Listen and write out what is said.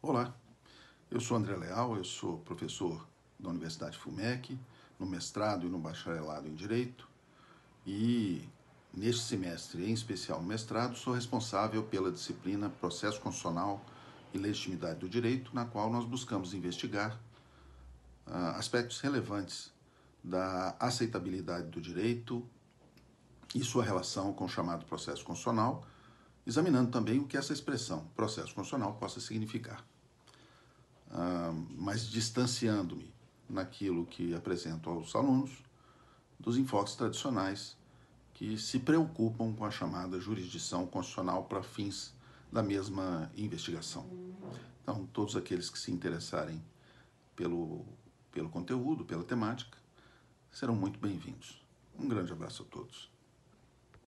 Olá, eu sou André Leal, eu sou professor da Universidade FUMEC, no mestrado e no bacharelado em Direito, e neste semestre, em especial no mestrado, sou responsável pela disciplina Processo Constitucional e Legitimidade do Direito, na qual nós buscamos investigar uh, aspectos relevantes da aceitabilidade do direito e sua relação com o chamado processo constitucional examinando também o que essa expressão processo constitucional possa significar, ah, mas distanciando-me naquilo que apresento aos alunos dos enfoques tradicionais que se preocupam com a chamada jurisdição constitucional para fins da mesma investigação. Então, todos aqueles que se interessarem pelo, pelo conteúdo, pela temática, serão muito bem-vindos. Um grande abraço a todos.